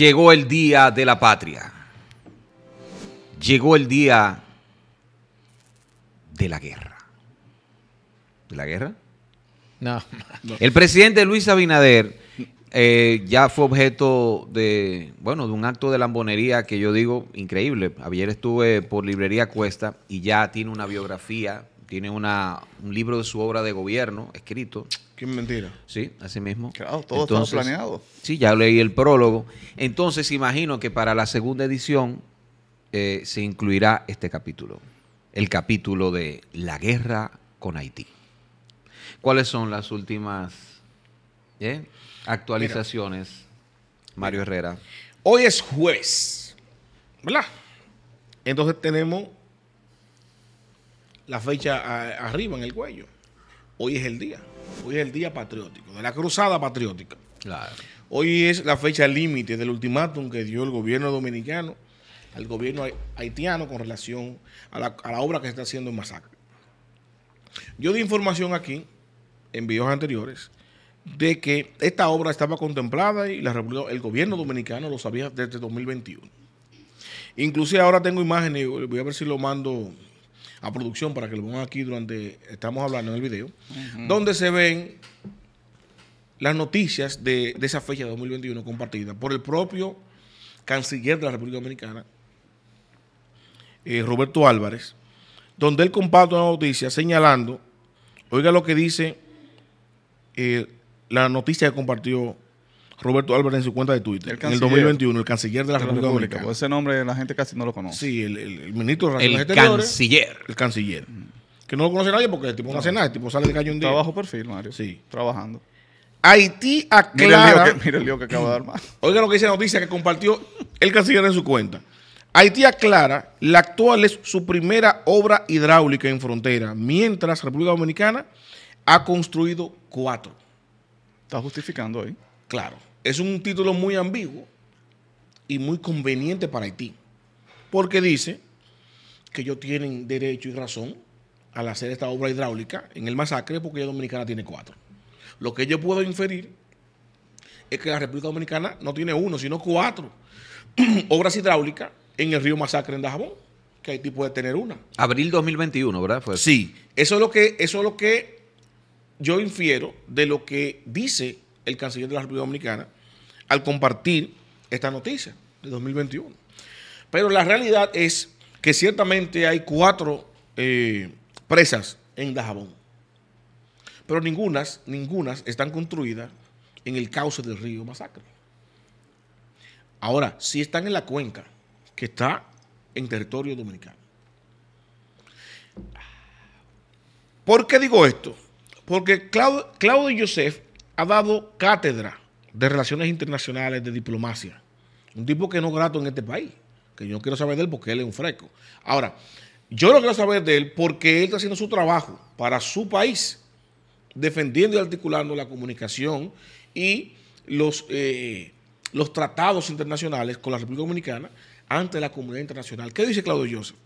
Llegó el día de la patria. Llegó el día de la guerra. ¿De la guerra? No. El presidente Luis Abinader eh, ya fue objeto de, bueno, de un acto de lambonería que yo digo increíble. Ayer estuve por Librería Cuesta y ya tiene una biografía tiene una, un libro de su obra de gobierno escrito. Qué mentira. Sí, así mismo. Claro, todo está planeado. Sí, ya leí el prólogo. Entonces imagino que para la segunda edición eh, se incluirá este capítulo, el capítulo de la guerra con Haití. ¿Cuáles son las últimas eh, actualizaciones, Mario Herrera? Hoy es jueves, ¿verdad? Entonces tenemos la fecha arriba en el cuello. Hoy es el día. Hoy es el día patriótico, de la cruzada patriótica. Hoy es la fecha límite del ultimátum que dio el gobierno dominicano al gobierno haitiano con relación a la, obra que se está haciendo en Masacre. Yo di información aquí, en videos anteriores, de que esta obra estaba contemplada y la el gobierno dominicano lo sabía desde 2021. Inclusive ahora tengo imágenes, voy a ver si lo mando a producción para que lo pongan aquí durante, estamos hablando en el video, donde se ven las noticias de, esa fecha de 2021 compartida por el propio canciller de la República Dominicana, eh, Roberto Álvarez, donde él comparte una noticia señalando, oiga lo que dice eh, la noticia que compartió Roberto Álvarez en su cuenta de Twitter. El en el 2021, el canciller de la, República, Dominicana. Ese nombre la gente casi no lo conoce. Sí, el, ministro de Relaciones El canciller. El canciller. Que no lo conoce nadie porque el tipo no, hace nada, el tipo sale de calle un día. Trabajo perfil, Mario. Sí. Trabajando. Haití aclara. Mira el lío que, que acaba de armar. Oiga lo que dice la noticia que compartió el canciller en su cuenta. Haití aclara, la actual es su primera obra hidráulica en frontera, mientras República Dominicana ha construido cuatro. Está justificando ahí. Claro es un título muy ambiguo y muy conveniente para Haití, porque dice que ellos tienen derecho y razón al hacer esta obra hidráulica en el masacre porque ya Dominicana tiene cuatro. Lo que yo puedo inferir es que la República Dominicana no tiene uno, sino cuatro obras hidráulicas en el río Masacre en Dajabón, que Haití puede tener una. Abril 2021, ¿verdad? Sí, eso es lo que, eso es lo que yo infiero de lo que dice el canciller de la República Dominicana al compartir esta noticia de 2021. Pero la realidad es que ciertamente hay cuatro eh, presas en Dajabón, pero ninguna ningunas están construidas en el cauce del río Masacre. Ahora, si están en la cuenca, que está en territorio dominicano. ¿Por qué digo esto? Porque Claudio, Claudio Joseph ha dado cátedra de relaciones internacionales, de diplomacia. Un tipo que no grato en este país, que yo no quiero saber de él porque él es un fresco. Ahora, yo no quiero saber de él porque él está haciendo su trabajo para su país, defendiendo y articulando la comunicación y los, eh, los tratados internacionales con la República Dominicana ante la comunidad internacional. ¿Qué dice Claudio Joseph?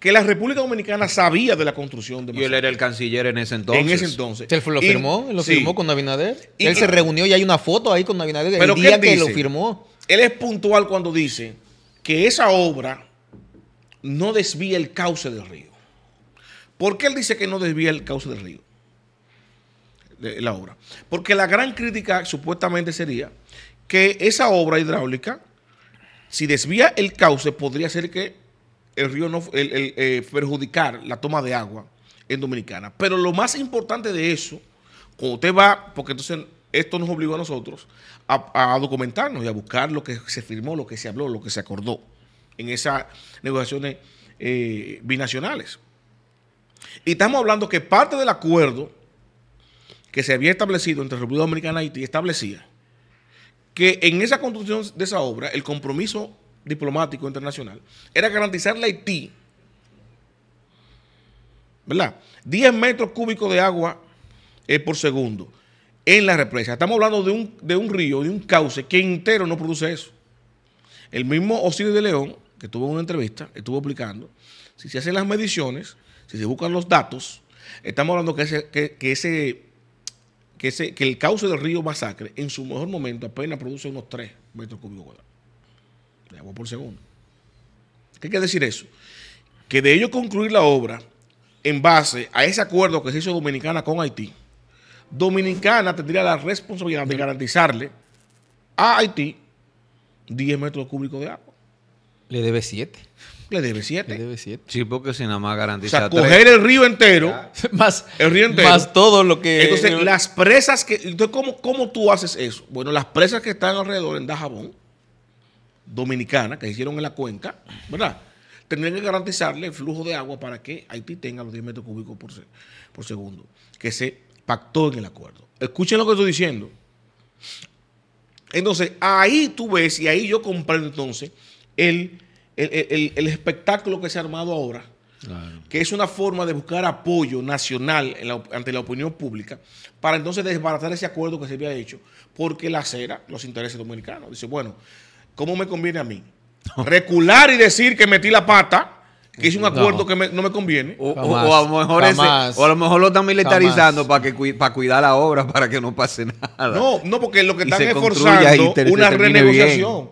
que la República Dominicana sabía de la construcción de México. Y él era el canciller en ese entonces. En ese entonces. Él lo firmó, lo firmó con Abinader. él se reunió y hay una foto ahí con Abinader el día que lo firmó. Él es puntual cuando dice que esa obra no desvía el cauce del río. ¿Por qué él dice que no desvía el cauce del río? De la obra. Porque la gran crítica supuestamente sería que esa obra hidráulica, si desvía el cauce, podría ser que el río no, el, eh, perjudicar la toma de agua en Dominicana. Pero lo más importante de eso, cuando usted va, porque entonces esto nos obligó a nosotros a, documentarnos y a buscar lo que se firmó, lo que se habló, lo que se acordó en esas negociaciones eh, binacionales. Y estamos hablando que parte del acuerdo que se había establecido entre República Dominicana y Haití establecía que en esa construcción de esa obra el compromiso diplomático internacional era garantizarle a Haití, ¿verdad? 10 metros cúbicos de agua eh, por segundo en la represa. Estamos hablando de un, de un río, de un cauce que entero no produce eso. El mismo Osiris de León, que tuvo una entrevista, estuvo explicando, si se hacen las mediciones, si se buscan los datos, estamos hablando que ese, que, ese, que que el cauce del río Masacre en su mejor momento apenas produce unos 3 metros cúbicos cuadrados agua por segundo. ¿Qué quiere decir eso? Que de ello concluir la obra en base a ese acuerdo que se hizo Dominicana con Haití, Dominicana tendría la responsabilidad de garantizarle a Haití 10 metros cúbicos de agua. Le debe 7. Le debe 7. Le debe 7. Sí, porque si nada más garantizar O sea, coger el río entero. más, entero. Más todo lo que. Entonces, las presas que. ¿cómo, ¿cómo tú haces eso? Bueno, las presas que están alrededor en Dajabón Dominicana que hicieron en la cuenca, ¿verdad? Tendrían que garantizarle el flujo de agua para que Haití tenga los 10 metros cúbicos por, por segundo, que se pactó en el acuerdo. Escuchen lo que estoy diciendo. Entonces, ahí tú ves y ahí yo comprendo entonces el, el, espectáculo que se ha armado ahora, que es una forma de buscar apoyo nacional ante la opinión pública para entonces desbaratar ese acuerdo que se había hecho, porque la acera los intereses dominicanos. Dice, bueno, ¿Cómo me conviene a mí? Recular y decir que metí la pata, que hice un acuerdo que no me conviene. O, a lo mejor lo están militarizando para que para cuidar la obra, para que no pase nada. No, no, porque lo que están esforzando es una renegociación.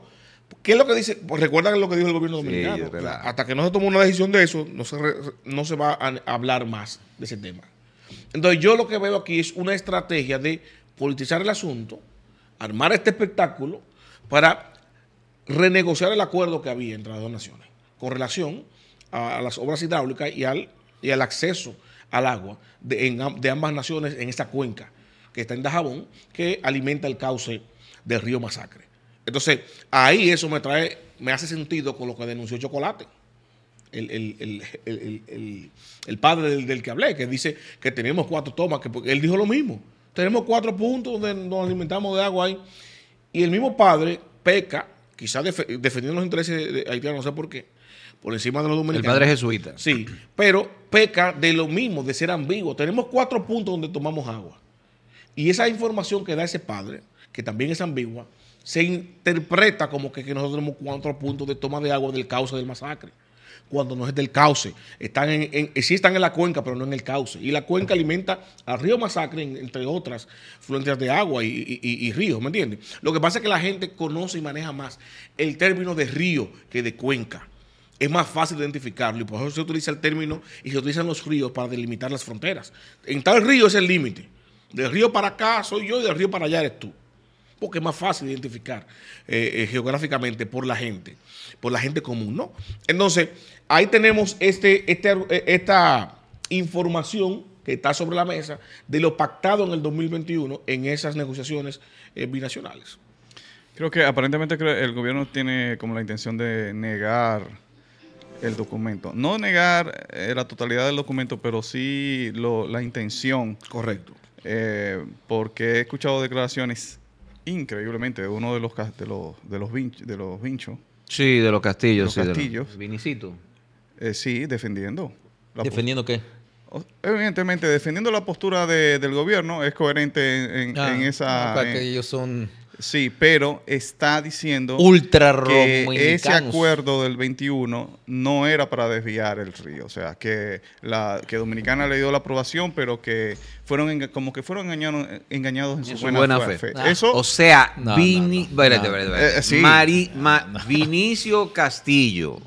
¿Qué es lo que dice? Pues recuerda lo que dijo el gobierno dominicano. hasta que no se tome una decisión de eso, no se, no se va a hablar más de ese tema. Entonces, yo lo que veo aquí es una estrategia de politizar el asunto, armar este espectáculo para renegociar el acuerdo que había entre las dos naciones con relación a, las obras hidráulicas y al, y al acceso al agua de, ambas naciones en esta cuenca que está en Dajabón, que alimenta el cauce del río Masacre. Entonces, ahí eso me trae, me hace sentido con lo que denunció Chocolate, el, el, padre del, que hablé, que dice que tenemos cuatro tomas, que él dijo lo mismo. Tenemos cuatro puntos donde nos alimentamos de agua ahí. Y el mismo padre peca quizás defendiendo los intereses de haitianos, no sé por qué, por encima de los dominicanos. El padre jesuita. Sí, pero peca de lo mismo, de ser ambiguo. Tenemos cuatro puntos donde tomamos agua. Y esa información que da ese padre, que también es ambigua, se interpreta como que, que nosotros tenemos cuatro puntos de toma de agua del causa del masacre cuando no es del cauce. Están en, están en la cuenca, pero no en el cauce. Y la cuenca alimenta al río Masacre, entre otras fuentes de agua y, ríos, ¿me entiendes? Lo que pasa es que la gente conoce y maneja más el término de río que de cuenca. Es más fácil identificarlo y por eso se utiliza el término y se utilizan los ríos para delimitar las fronteras. En tal río es el límite. Del río para acá soy yo y del río para allá eres tú porque es más fácil identificar eh, eh, geográficamente por la gente, por la gente común, ¿no? Entonces, ahí tenemos este, este, esta información que está sobre la mesa de lo pactado en el 2021 en esas negociaciones eh, binacionales. Creo que aparentemente el gobierno tiene como la intención de negar el documento. No negar eh, la totalidad del documento, pero sí la intención. Correcto. Eh, porque he escuchado declaraciones increíblemente de uno de los de los de los, de los vinchos. Sí, de los castillos. los castillos. Vinicito. Eh, sí, defendiendo. ¿Defendiendo qué? Evidentemente, defendiendo la postura del gobierno es coherente en, ah, esa. que ellos son. Sí, pero está diciendo Ultra que ese acuerdo del 21 no era para desviar el río, o sea, que la que Dominicana le dio la aprobación, pero que fueron como que fueron engañados, en su, buena, fe. Ah. Eso, o sea, Vinicio Castillo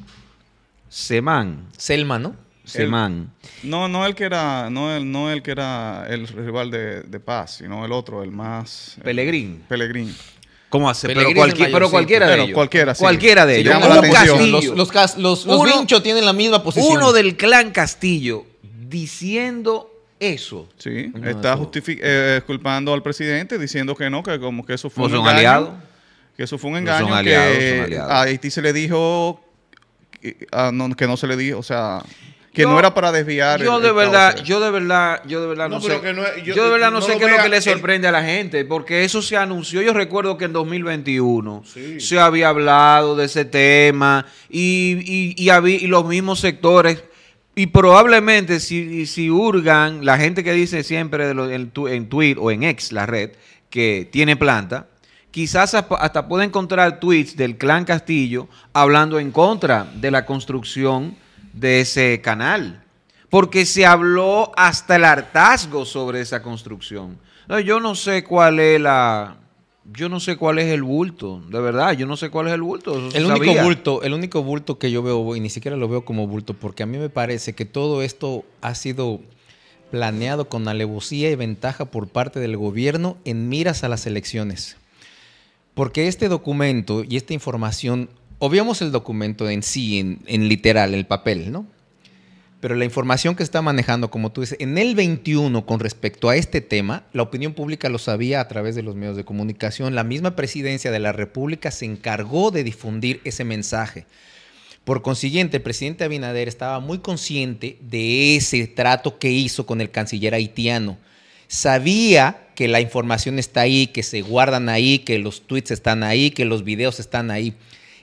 Semán. Selma, ¿no? Semán. no, no el que era, no el, no el que era el rival de, Paz, sino el otro, el más. Pelegrín. Pelegrín. ¿Cómo hace? pero, pero cualquiera de ellos. Cualquiera, sí. Cualquiera de ellos. los, los, tienen la misma posición. Uno del clan Castillo diciendo eso. Sí, está eh, culpando al presidente diciendo que no, que como que eso fue un engaño. Que eso fue un engaño. a Haití se le dijo Ah, que no se le dio, o sea, que no era para desviar. Yo de verdad, yo de verdad, yo de verdad no, sé. yo, de verdad no, sé qué es lo que le sorprende a la gente, porque eso se anunció. Yo recuerdo que en 2021 se había hablado de ese tema y, y, había, los mismos sectores. Y probablemente si, si Urgan, la gente que dice siempre en, en Twitter o en X, la red, que tiene planta, quizás hasta pueda encontrar tweets del clan Castillo hablando en contra de la construcción de ese canal, porque se habló hasta el hartazgo sobre esa construcción. yo no sé cuál es la... Yo no sé cuál es el bulto, de verdad, yo no sé cuál es el bulto. el único bulto, el único bulto que yo veo, y ni siquiera lo veo como bulto, porque a mí me parece que todo esto ha sido planeado con alevosía y ventaja por parte del gobierno en miras a las elecciones. Porque este documento y esta información, obviamos el documento en sí, en, literal, el papel, ¿no? Pero la información que está manejando, como tú dices, en el 21 con respecto a este tema, la opinión pública lo sabía a través de los medios de comunicación. La misma presidencia de la República se encargó de difundir ese mensaje. Por consiguiente, el presidente Abinader estaba muy consciente de ese trato que hizo con el canciller haitiano. Sabía que la información está ahí, que se guardan ahí, que los tweets están ahí, que los videos están ahí.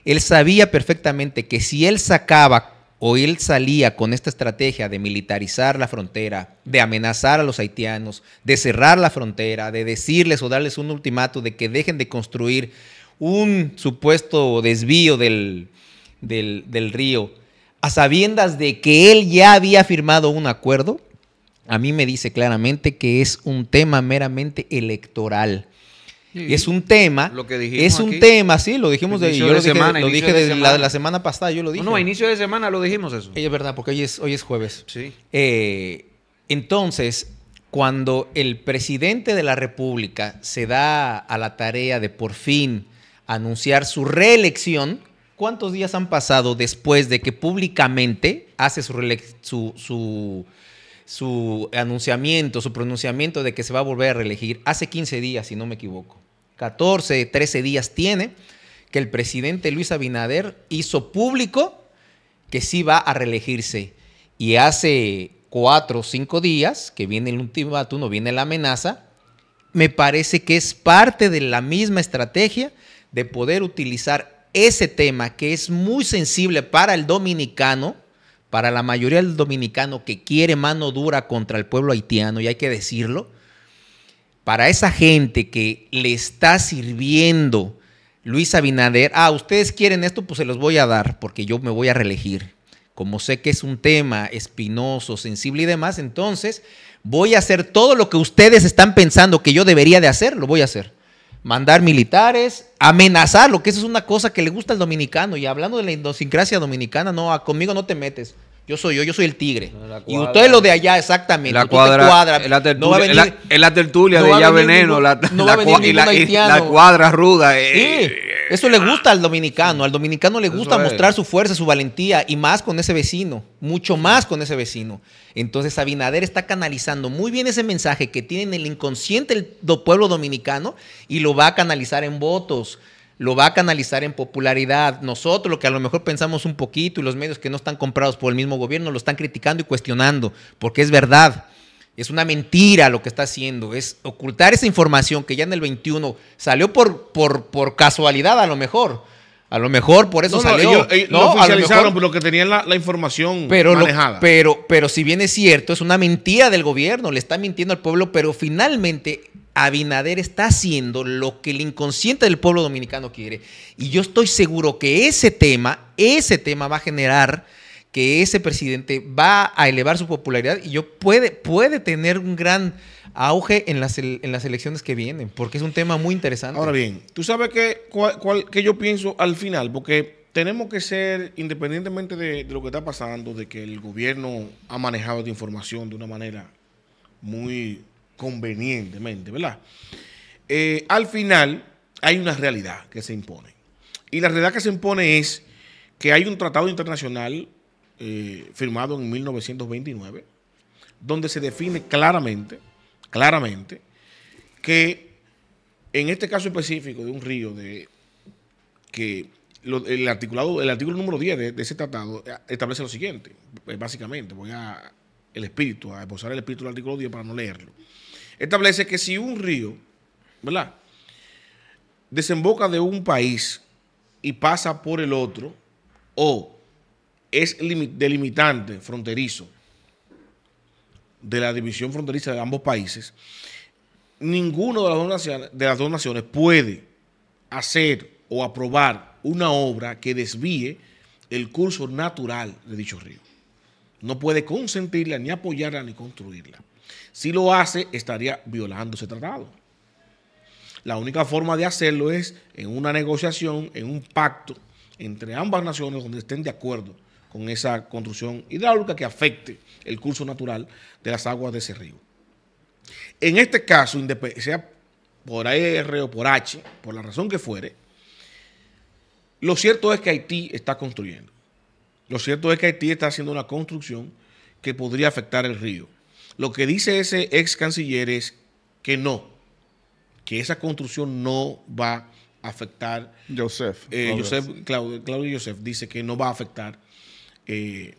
Él sabía perfectamente que si él sacaba o él salía con esta estrategia de militarizar la frontera, de amenazar a los haitianos, de cerrar la frontera, de decirles o darles un ultimato de que dejen de construir un supuesto desvío del, del río, a sabiendas de que él ya había firmado un acuerdo, a mí me dice claramente que es un tema meramente electoral. es un tema, lo que es un tema, sí, lo dijimos de, yo lo dije, la, semana pasada, yo lo dije. No, no, a inicio de semana lo dijimos eso. Es verdad, porque hoy es, hoy es jueves. Sí. Eh, entonces, cuando el presidente de la República se da a la tarea de por fin anunciar su reelección, ¿cuántos días han pasado después de que públicamente hace su, su, su su anunciamiento, su pronunciamiento de que se va a volver a reelegir hace 15 días, si no me equivoco. 14, 13 días tiene que el presidente Luis Abinader hizo público que sí va a reelegirse. Y hace cuatro o cinco días que viene el ultimátum, no viene la amenaza, me parece que es parte de la misma estrategia de poder utilizar ese tema que es muy sensible para el dominicano, para la mayoría del dominicano que quiere mano dura contra el pueblo haitiano, y hay que decirlo, para esa gente que le está sirviendo Luis Abinader, ah, ustedes quieren esto, pues se los voy a dar, porque yo me voy a reelegir. Como sé que es un tema espinoso, sensible y demás, entonces voy a hacer todo lo que ustedes están pensando que yo debería de hacer, lo voy a hacer mandar militares, amenazar, lo que eso es una cosa que le gusta al dominicano. Y hablando de la idiosincrasia dominicana, no, conmigo no te metes. Yo soy yo, yo soy el tigre. y y es lo de allá, exactamente. La cuadra. la tertulia, la, tertulia de allá veneno. la, no la, cuadra ruda. Eh, eso le gusta ah, al dominicano. Al dominicano le gusta mostrar su fuerza, su valentía y más con ese vecino, mucho más con ese vecino. Entonces Abinader está canalizando muy bien ese mensaje que tiene en el inconsciente el pueblo dominicano y lo va a canalizar en votos lo va a canalizar en popularidad. Nosotros, lo que a lo mejor pensamos un poquito y los medios que no están comprados por el mismo gobierno, lo están criticando y cuestionando, porque es verdad. Es una mentira lo que está haciendo, es ocultar esa información que ya en el 21 salió por, por, casualidad a lo mejor. A lo mejor por eso salió. Eh, no, oficializaron lo, que tenían la, información manejada. pero, pero si bien es cierto, es una mentira del gobierno, le está mintiendo al pueblo, pero finalmente Abinader está haciendo lo que el inconsciente del pueblo dominicano quiere. Y yo estoy seguro que ese tema, ese tema va a generar que ese presidente va a elevar su popularidad y yo puede, puede tener un gran auge en las, en las elecciones que vienen, porque es un tema muy interesante. Ahora bien, tú sabes que, que yo pienso al final, porque tenemos que ser, independientemente de, lo que está pasando, de que el gobierno ha manejado esta información de una manera muy convenientemente, ¿verdad? Eh, al final hay una realidad que se impone. Y la realidad que se impone es que hay un tratado internacional eh, firmado en 1929, donde se define claramente, claramente, que en este caso específico de un río de que el articulado, artículo número 10 de, ese tratado eh, establece lo siguiente, eh, básicamente, voy a el espíritu, a esbozar el espíritu del artículo 10 para no leerlo. Establece que si un río, ¿verdad? Desemboca de un país y pasa por el otro, o es delimitante fronterizo de la división fronteriza de ambos países, ninguno de las dos naciones, dos naciones puede hacer o aprobar una obra que desvíe el curso natural de dicho río. No puede consentirla, ni apoyarla, ni construirla. Si lo hace, estaría violando ese tratado. La única forma de hacerlo es en una negociación, en un pacto entre ambas naciones donde estén de acuerdo con esa construcción hidráulica que afecte el curso natural de las aguas de ese río. En este caso, sea por AR o por H, por la razón que fuere, lo cierto es que Haití está construyendo. Lo cierto es que Haití está haciendo una construcción que podría afectar el río. Lo que dice ese ex canciller es que no, que esa construcción no va a afectar. Joseph. Eh, Joseph Claudio Joseph dice que no va a afectar eh,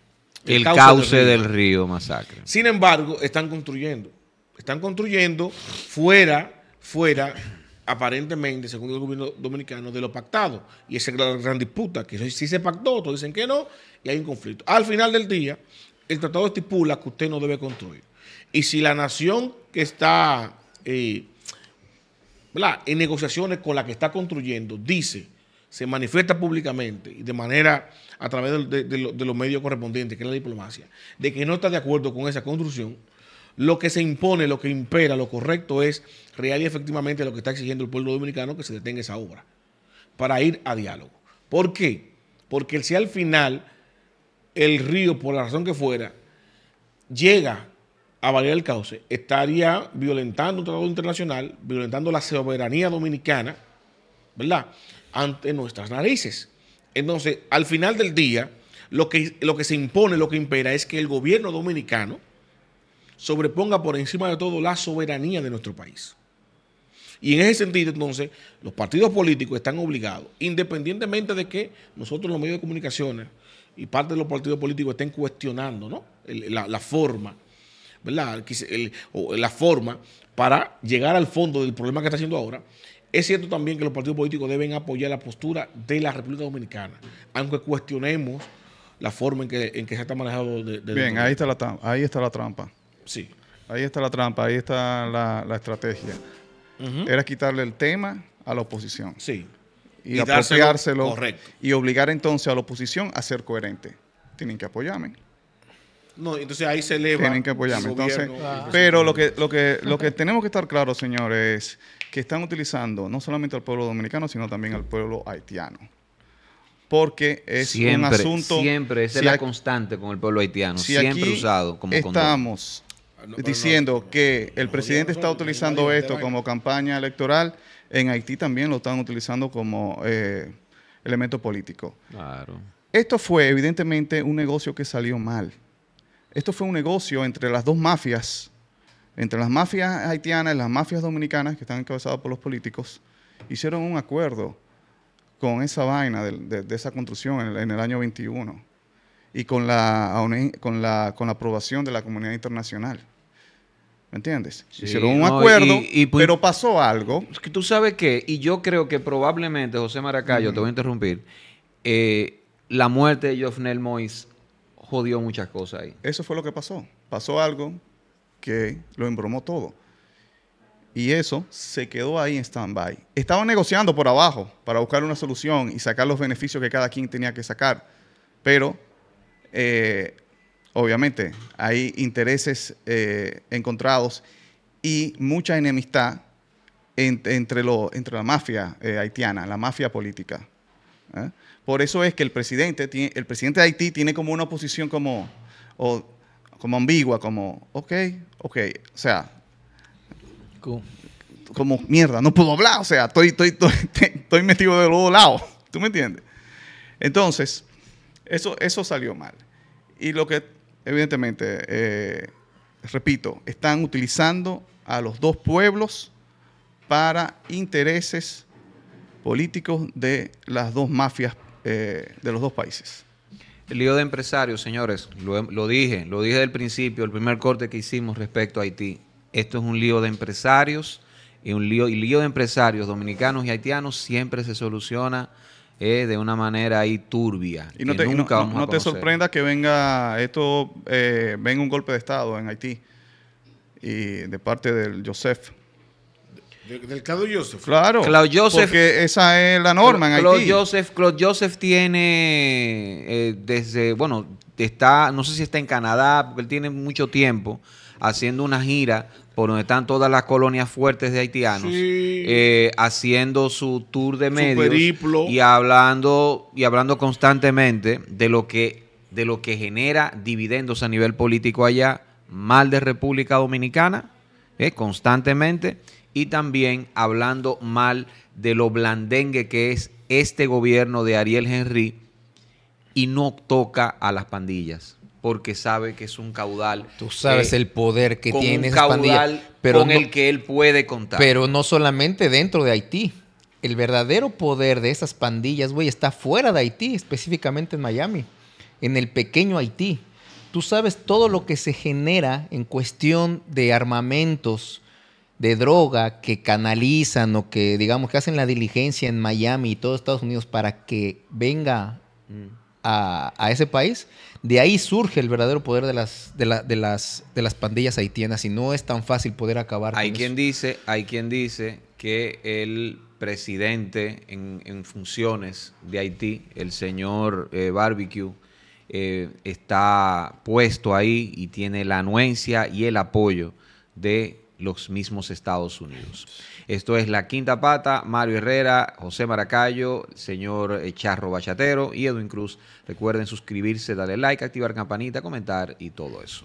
el, cauce, del, río. Masacre. Sin embargo, están construyendo. Están construyendo fuera, fuera, aparentemente, según el gobierno dominicano, de lo pactado. Y esa es la gran disputa, que si se pactó, todos dicen que no, y hay un conflicto. Al final del día, el tratado estipula que usted no debe construir. Y si la nación que está eh, en negociaciones con la que está construyendo dice se manifiesta públicamente y de manera a través de, los medios correspondientes, que es la diplomacia, de que no está de acuerdo con esa construcción, lo que se impone, lo que impera, lo correcto es real y efectivamente lo que está exigiendo el pueblo dominicano que se detenga esa obra para ir a diálogo. ¿Por qué? Porque si al final el río, por la razón que fuera, llega a valer el cauce, estaría violentando un tratado internacional, violentando la soberanía dominicana, ¿verdad? ante nuestras narices. Entonces, al final del día, lo que, lo que se impone, lo que impera es que el gobierno dominicano sobreponga por encima de todo la soberanía de nuestro país. Y en ese sentido, entonces, los partidos políticos están obligados, independientemente de que nosotros los medios de comunicaciones y parte de los partidos políticos estén cuestionando la, forma, ¿verdad? la forma para llegar al fondo del problema que está haciendo ahora, es cierto también que los partidos políticos deben apoyar la postura de la República Dominicana, aunque cuestionemos la forma en que, se está manejado. Bien, ahí está, la, ahí está la trampa. Sí. Ahí está la trampa, ahí está la, estrategia. Era quitarle el tema a la oposición. Sí. Y, y apropiárselo. Y obligar entonces a la oposición a ser coherente. Tienen que apoyarme. No, entonces ahí se eleva. que Pero lo que, lo, que, lo que tenemos que estar claros, señores, es que están utilizando no solamente al pueblo dominicano, sino también al pueblo haitiano. Porque es un asunto. Siempre, esa es la constante con el pueblo haitiano. siempre usado como Estamos ah, diciendo que el presidente está utilizando esto como campaña electoral, en Haití también lo están utilizando como eh, elemento político. Claro. Esto fue evidentemente un negocio que salió mal. Esto fue un negocio entre las dos mafias, entre las mafias haitianas y las mafias dominicanas, que están encabezadas por los políticos, hicieron un acuerdo con esa vaina de, esa construcción en el, año 21 y con la, con la, aprobación de la comunidad internacional. ¿Me entiendes? Hicieron un acuerdo, pues pero pasó algo. Tú sabes qué? y yo creo que probablemente, José Maracayo, te voy a interrumpir, eh, la muerte de Jofnel Mois jodió muchas cosas ahí. Eso fue lo que pasó. Pasó algo que lo embromó todo. Y eso se quedó ahí en stand-by. Estaban negociando por abajo para buscar una solución y sacar los beneficios que cada quien tenía que sacar. Pero, eh, obviamente, hay intereses eh, encontrados y mucha enemistad entre, entre la mafia eh, haitiana, la mafia política. ¿eh? Por eso es que el presidente, tiene, el presidente de Haití tiene como una posición como, como ambigua, como, ok, ok, o sea, como mierda, no puedo hablar, o sea, estoy, estoy, estoy, metido de los dos lados, ¿tú me entiendes? Entonces, eso, eso salió mal. Y lo que, evidentemente, eh, repito, están utilizando a los dos pueblos para intereses políticos de las dos mafias eh, de los dos países. El lío de empresarios, señores, lo, dije, lo dije del principio, el primer corte que hicimos respecto a Haití. Esto es un lío de empresarios y un lío, y lío de empresarios dominicanos y haitianos siempre se soluciona eh, de una manera ahí turbia. Y no nunca no, no te sorprenda que venga esto, eh, venga un golpe de Estado en Haití y de parte del Joseph del Claude Joseph. Claro. Joseph. Porque esa es la norma en Haití. Claude Joseph, Joseph tiene eh, desde, bueno, está, no sé si está en Canadá, porque él tiene mucho tiempo haciendo una gira por donde están todas las colonias fuertes de haitianos, eh, haciendo su tour de medios y hablando y hablando constantemente de lo que de lo que genera dividendos a nivel político allá, mal de República Dominicana, eh, constantemente y también hablando mal de lo blandengue que es este gobierno de Ariel Henry y no toca a las pandillas porque sabe que es un caudal. Tú sabes eh, el poder que tiene esa pandilla, pero con el que él puede contar. Pero no solamente dentro de Haití. El verdadero poder de esas pandillas, güey, está fuera de Haití, específicamente en Miami, en el pequeño Haití. Tú sabes todo lo que se genera en cuestión de armamentos, de droga que canalizan o que, digamos, que hacen la diligencia en Miami y los Estados Unidos para que venga a, ese país, de ahí surge el verdadero poder de las, las, de las pandillas haitianas y no es tan fácil poder acabar hay con quien Dice, hay quien dice que el presidente en, funciones de Haití, el señor eh, Barbecue, eh, está puesto ahí y tiene la anuencia y el apoyo de los mismos Estados Unidos. Esto es La Quinta Pata, Mario Herrera, José Maracayo, señor eh, Charro Bachatero y Edwin Cruz. Recuerden suscribirse, darle like, activar campanita, comentar y todo eso.